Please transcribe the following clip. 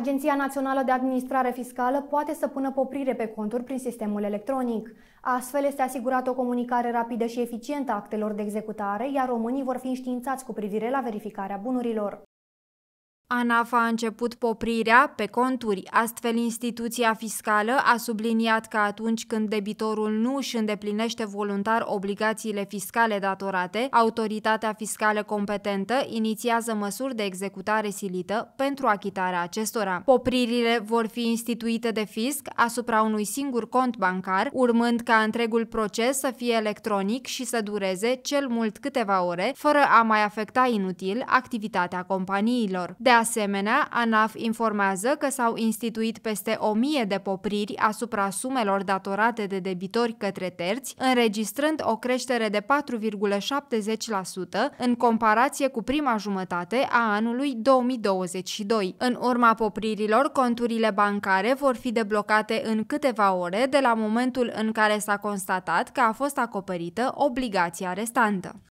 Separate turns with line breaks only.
Agenția Națională de Administrare Fiscală poate să pună poprire pe conturi prin sistemul electronic. Astfel este asigurată o comunicare rapidă și eficientă a actelor de executare, iar românii vor fi înștiințați cu privire la verificarea bunurilor.
ANAF a început poprirea pe conturi, astfel instituția fiscală a subliniat că atunci când debitorul nu își îndeplinește voluntar obligațiile fiscale datorate, autoritatea fiscală competentă inițiază măsuri de executare silită pentru achitarea acestora. Popririle vor fi instituite de fisc asupra unui singur cont bancar, urmând ca întregul proces să fie electronic și să dureze cel mult câteva ore, fără a mai afecta inutil activitatea companiilor. De asemenea, ANAF informează că s-au instituit peste 1000 de popriri asupra sumelor datorate de debitori către terți, înregistrând o creștere de 4,70% în comparație cu prima jumătate a anului 2022. În urma popririlor, conturile bancare vor fi deblocate în câteva ore de la momentul în care s-a constatat că a fost acoperită obligația restantă.